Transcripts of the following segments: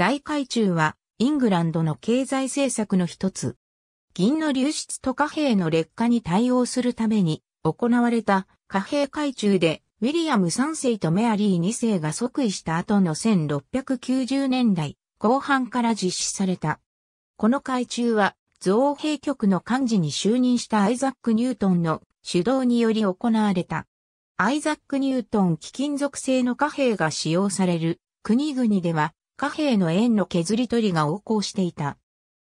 大海中はイングランドの経済政策の一つ。銀の流出と貨幣の劣化に対応するために行われた貨幣改中でウィリアム3世とメアリー2世が即位した後の1690年代後半から実施された。この改中は造幣局の幹事に就任したアイザック・ニュートンの主導により行われた。アイザック・ニュートン貴金属製の貨幣が使用される国々では貨幣の円の削り取りが横行していた。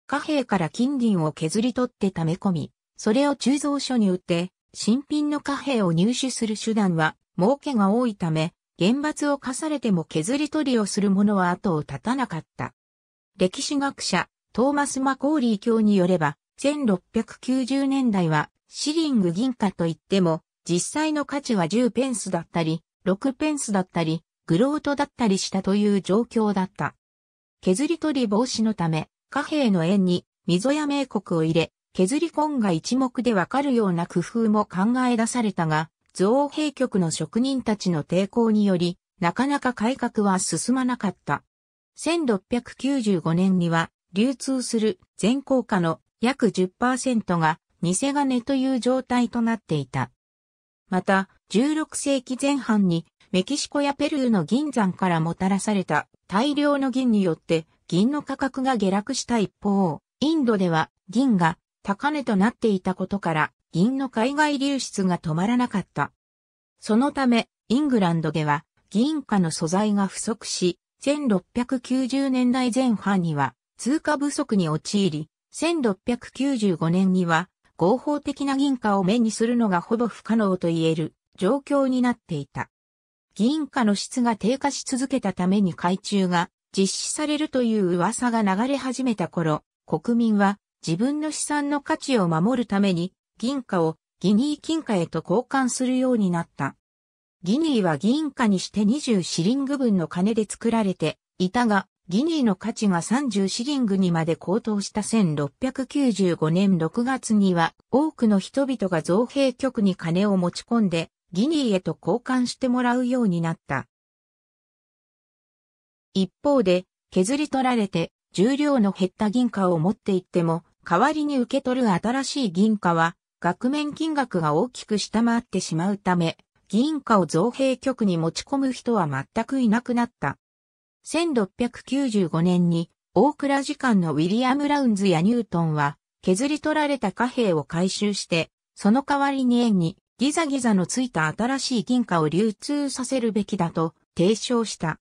貨幣から金銀を削り取って溜め込み、それを鋳造所に売って、新品の貨幣を入手する手段は、儲けが多いため、厳罰を課されても削り取りをする者は後を絶たなかった。歴史学者、トーマス・マコーリー教によれば、1690年代は、シリング銀貨といっても、実際の価値は10ペンスだったり、6ペンスだったり、グロートだったりしたという状況だった。削り取り防止のため、貨幣の円に溝や名国を入れ、削り込んが一目でわかるような工夫も考え出されたが、造幣局の職人たちの抵抗により、なかなか改革は進まなかった。1695年には、流通する全硬貨の約10%が偽金という状態となっていた。また、16世紀前半にメキシコやペルーの銀山からもたらされた大量の銀によって銀の価格が下落した一方、インドでは銀が高値となっていたことから銀の海外流出が止まらなかった。そのため、イングランドでは銀貨の素材が不足し、1690年代前半には通貨不足に陥り、1695年には合法的な銀貨を目にするのがほぼ不可能と言える状況になっていた。銀貨の質が低下し続けたために改中が実施されるという噂が流れ始めた頃、国民は自分の資産の価値を守るために銀貨をギニー金貨へと交換するようになった。ギニーは銀貨にして20シリング分の金で作られていたが、ギニーの価値が30シリングにまで高騰した1695年6月には多くの人々が造幣局に金を持ち込んでギニーへと交換してもらうようになった。一方で、削り取られて重量の減った銀貨を持っていっても、代わりに受け取る新しい銀貨は、額面金額が大きく下回ってしまうため、銀貨を造幣局に持ち込む人は全くいなくなった。1695年に、大倉時間のウィリアム・ラウンズやニュートンは、削り取られた貨幣を回収して、その代わりに円にギザギザのついた新しい銀貨を流通させるべきだと提唱した。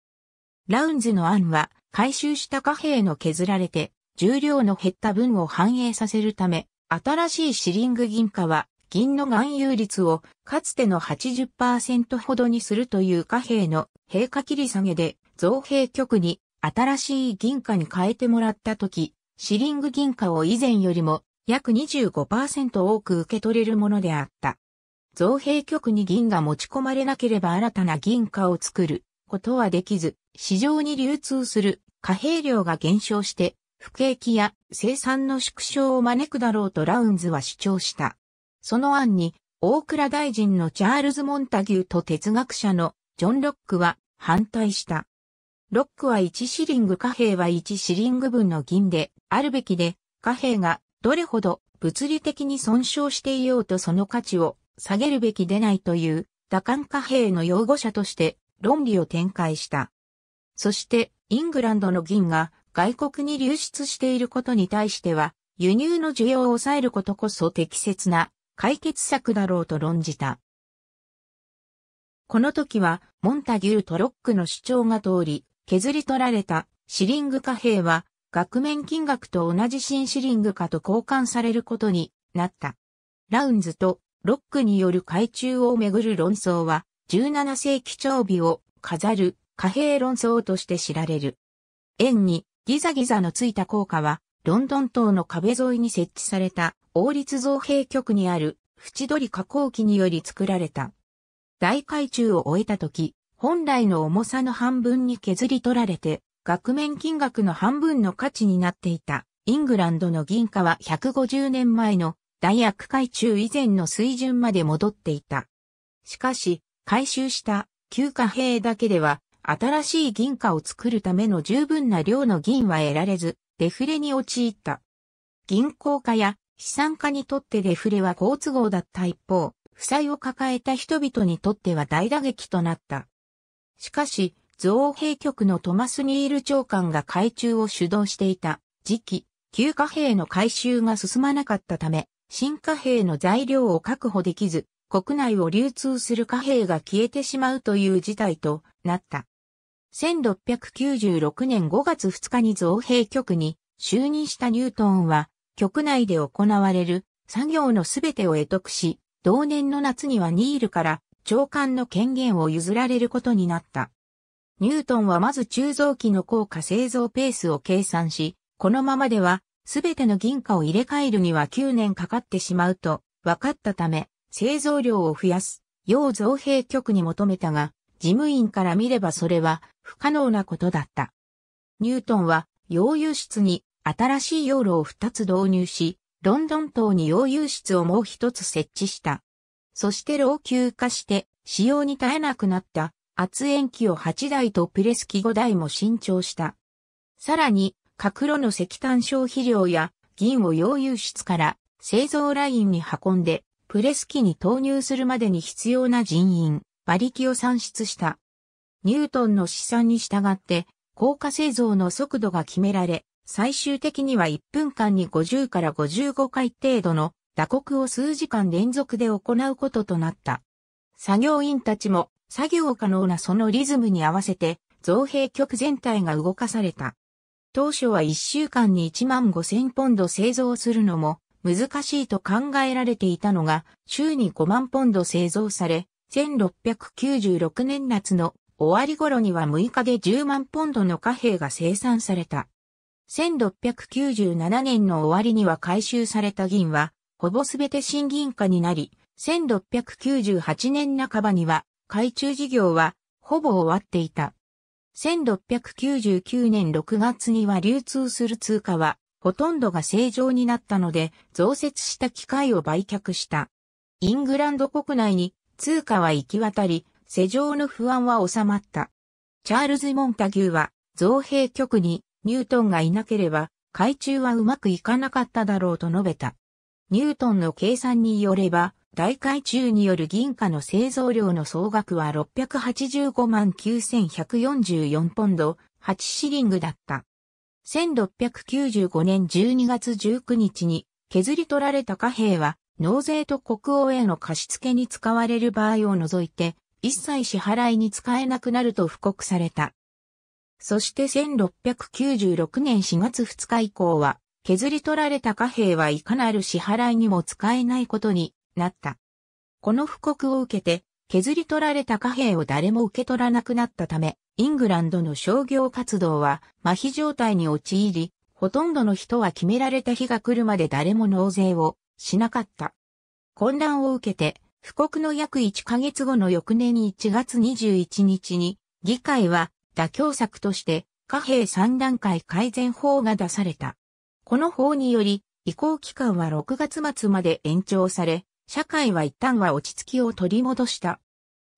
ラウンズの案は回収した貨幣の削られて重量の減った分を反映させるため、新しいシリング銀貨は銀の含有率をかつての80%ほどにするという貨幣の平価切り下げで造幣局に新しい銀貨に変えてもらったとき、シリング銀貨を以前よりも約25%多く受け取れるものであった。造幣局に銀が持ち込まれなければ新たな銀貨を作ることはできず、市場に流通する貨幣量が減少して、不景気や生産の縮小を招くだろうとラウンズは主張した。その案に、大倉大臣のチャールズ・モンタギューと哲学者のジョン・ロックは反対した。ロックは1シリング貨幣は1シリング分の銀であるべきで、貨幣がどれほど物理的に損傷していようとその価値を下げるべきでないという打艦貨幣の擁護者として論理を展開した。そしてイングランドの銀が外国に流出していることに対しては輸入の需要を抑えることこそ適切な解決策だろうと論じた。この時はモンタギュー・トロックの主張が通り削り取られたシリング貨幣は額面金額と同じ新シリングかと交換されることになった。ラウンズとロックによる海中をめぐる論争は、17世紀長尾を飾る貨幣論争として知られる。円にギザギザのついた効果は、ロンドン島の壁沿いに設置された王立造幣局にある縁取り加工機により作られた。大海中を終えた時、本来の重さの半分に削り取られて、額面金額の半分の価値になっていたイングランドの銀貨は150年前の大悪海中以前の水準まで戻っていた。しかし、回収した旧貨幣だけでは、新しい銀貨を作るための十分な量の銀は得られず、デフレに陥った。銀行家や資産家にとってデフレは好都合だった一方、負債を抱えた人々にとっては大打撃となった。しかし、造幣局のトマス・ニール長官が海中を主導していた時期、旧貨幣の回収が進まなかったため、新貨幣の材料を確保できず、国内を流通する貨幣が消えてしまうという事態となった。1696年5月2日に造幣局に就任したニュートンは、局内で行われる作業のすべてを得得し、同年の夏にはニールから長官の権限を譲られることになった。ニュートンはまず鋳造機の効果製造ペースを計算し、このままではすべての銀貨を入れ替えるには9年かかってしまうと分かったため、製造量を増やす、要造幣局に求めたが、事務員から見ればそれは不可能なことだった。ニュートンは、溶融室に新しい養路を2つ導入し、ロンドン島に溶融室をもう1つ設置した。そして老朽化して、使用に耐えなくなった圧延機を8台とプレス機5台も新調した。さらに、各路の石炭消費量や銀を溶融室から製造ラインに運んで、プレス機に投入するまでに必要な人員、馬力を算出した。ニュートンの試算に従って、硬化製造の速度が決められ、最終的には1分間に50から55回程度の打刻を数時間連続で行うこととなった。作業員たちも作業可能なそのリズムに合わせて造幣局全体が動かされた。当初は1週間に1万5000ポンド製造するのも難しいと考えられていたのが、週に5万ポンド製造され、1696年夏の終わり頃には6日で10万ポンドの貨幣が生産された。1697年の終わりには回収された銀は、ほぼすべて新銀貨になり、1698年半ばには、海中事業は、ほぼ終わっていた。1699年6月には流通する通貨は、ほとんどが正常になったので、増設した機械を売却した。イングランド国内に通貨は行き渡り、世情の不安は収まった。チャールズ・モンタギューは、造幣局にニュートンがいなければ、海中はうまくいかなかっただろうと述べた。ニュートンの計算によれば、大会中による銀貨の製造量の総額は685万9144ポンド、8シリングだった。1695年12月19日に削り取られた貨幣は納税と国王への貸付に使われる場合を除いて一切支払いに使えなくなると布告された。そして1696年4月2日以降は削り取られた貨幣はいかなる支払いにも使えないことになった。この布告を受けて、削り取られた貨幣を誰も受け取らなくなったため、イングランドの商業活動は麻痺状態に陥り、ほとんどの人は決められた日が来るまで誰も納税をしなかった。混乱を受けて、布告の約1ヶ月後の翌年1月21日に、議会は妥協策として貨幣3段階改善法が出された。この法により、移行期間は6月末まで延長され、社会は一旦は落ち着きを取り戻した。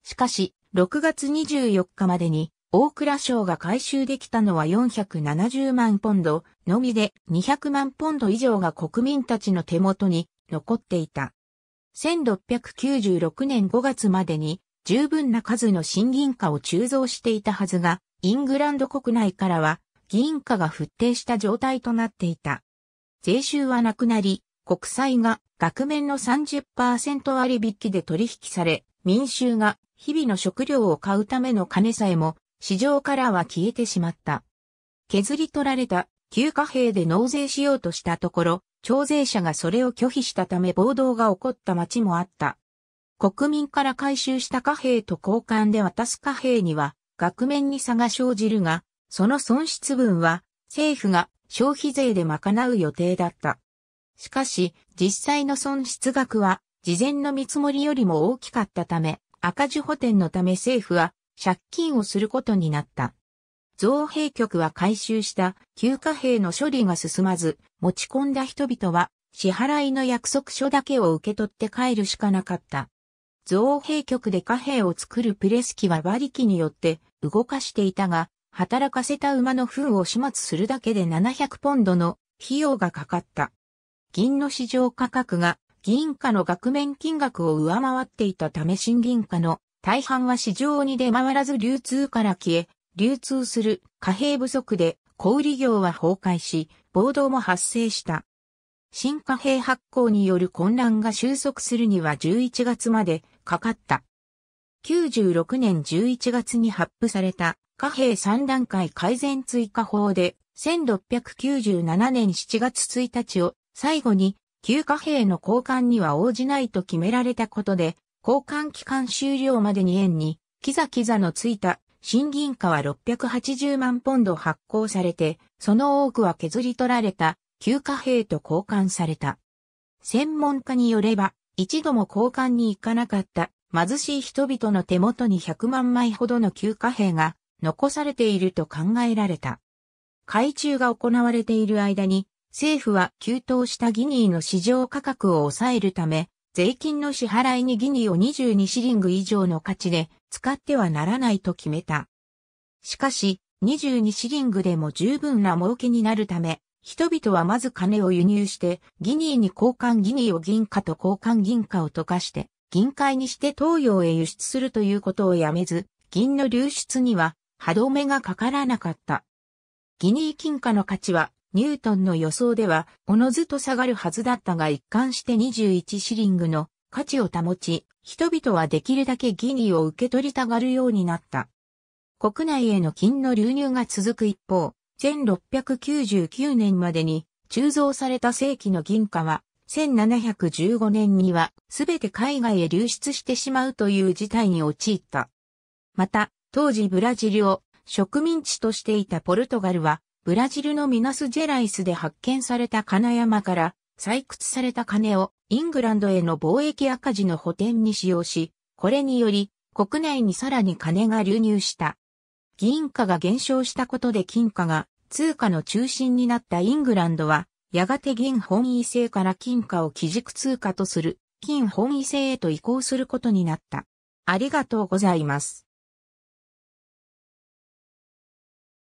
しかし、6月24日までに、大倉省が回収できたのは470万ポンドのみで200万ポンド以上が国民たちの手元に残っていた。1696年5月までに十分な数の新銀貨を鋳造していたはずが、イングランド国内からは銀貨が沸定した状態となっていた。税収はなくなり、国債が額面の30%割引で取引され、民衆が日々の食料を買うための金さえも市場からは消えてしまった。削り取られた旧貨幣で納税しようとしたところ、徴税者がそれを拒否したため暴動が起こった町もあった。国民から回収した貨幣と交換で渡す貨幣には、額面に差が生じるが、その損失分は、政府が消費税で賄う予定だった。しかし、実際の損失額は、事前の見積もりよりも大きかったため、赤字補填のため政府は借金をすることになった。造幣局は回収した旧貨幣の処理が進まず、持ち込んだ人々は支払いの約束書だけを受け取って帰るしかなかった。造幣局で貨幣を作るプレス機は馬力によって動かしていたが、働かせた馬の糞を始末するだけで700ポンドの費用がかかった。銀の市場価格が銀貨の額面金額を上回っていたため新銀貨の大半は市場に出回らず流通から消え、流通する貨幣不足で小売業は崩壊し、暴動も発生した。新貨幣発行による混乱が収束するには11月までかかった。96年11月に発布された貨幣3段階改善追加法で1697年7月1日を最後に、旧貨幣の交換には応じないと決められたことで、交換期間終了までに円に、キザキザのついた新銀貨は680万ポンド発行されて、その多くは削り取られた旧貨幣と交換された。専門家によれば、一度も交換に行かなかった貧しい人々の手元に100万枚ほどの旧貨幣が残されていると考えられた。海中が行われている間に政府は急騰したギニーの市場価格を抑えるため、税金の支払いにギニーを22シリング以上の価値で使ってはならないと決めた。しかし、22シリングでも十分な儲けになるため、人々はまず金を輸入して、ギニーに交換ギニーを銀貨と交換銀貨を溶かして、銀塊にして東洋へ輸出するということをやめず、銀の流出には歯止めがかからなかった。ギニー金貨の価値はニュートンの予想では、おのずと下がるはずだったが一貫して21シリングの価値を保ち、人々はできるだけギニーを受け取りたがるようになった。国内への金の流入が続く一方、1699年までに鋳造された正規の銀貨は、1715年にはすべて海外へ流出してしまうという事態に陥った。また、当時ブラジルを植民地としていたポルトガルは、ブラジルのミナスジェライスで発見された金山から採掘された金をイングランドへの貿易赤字の補填に使用し、これにより国内にさらに金が流入した。銀貨が減少したことで金貨が通貨の中心になったイングランドは、やがて銀本位制から金貨を基軸通貨とする、金本位制へと移行することになった。ありがとうございます。